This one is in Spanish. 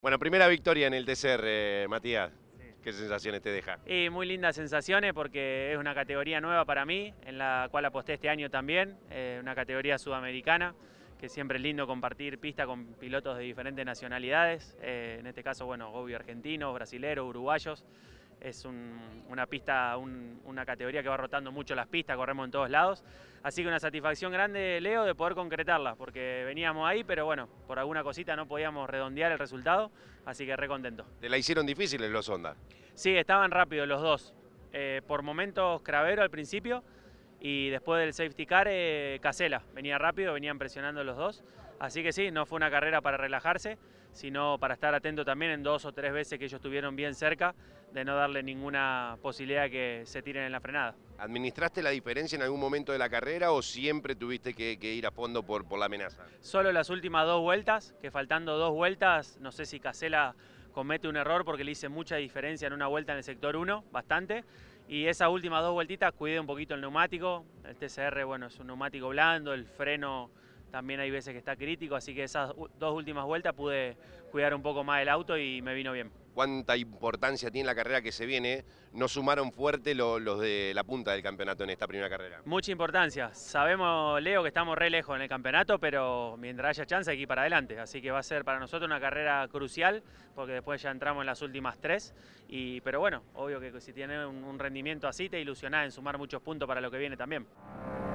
Bueno, primera victoria en el TCR, eh, Matías. ¿Qué sensaciones te deja? Y muy lindas sensaciones porque es una categoría nueva para mí, en la cual aposté este año también, eh, una categoría sudamericana, que siempre es lindo compartir pista con pilotos de diferentes nacionalidades, eh, en este caso, bueno, obvio argentinos, brasileros, uruguayos es una pista, una categoría que va rotando mucho las pistas, corremos en todos lados. Así que una satisfacción grande, Leo, de poder concretarla, porque veníamos ahí, pero bueno, por alguna cosita no podíamos redondear el resultado, así que re contento. ¿Te la hicieron difíciles los ondas Sí, estaban rápidos los dos. Eh, por momentos Cravero al principio, y después del safety car, eh, Casela venía rápido, venían presionando los dos. Así que sí, no fue una carrera para relajarse, sino para estar atento también en dos o tres veces que ellos estuvieron bien cerca de no darle ninguna posibilidad que se tiren en la frenada. ¿Administraste la diferencia en algún momento de la carrera o siempre tuviste que, ir a fondo por, por la amenaza? Solo las últimas dos vueltas, que faltando dos vueltas, no sé si Casela comete un error porque le hice mucha diferencia en una vuelta en el sector 1, bastante, y esas últimas dos vueltitas cuidé un poquito el neumático. El TCR, bueno, es un neumático blando, el freno también hay veces que está crítico, así que esas dos últimas vueltas pude cuidar un poco más el auto y me vino bien cuánta importancia tiene la carrera que se viene, no sumaron fuerte los de la punta del campeonato en esta primera carrera. Mucha importancia. Sabemos, Leo, que estamos re lejos en el campeonato, pero mientras haya chance hay que ir para adelante. Así que va a ser para nosotros una carrera crucial, porque después ya entramos en las últimas tres. Y, pero bueno, obvio que si tiene un, un rendimiento así, te ilusionás en sumar muchos puntos para lo que viene también.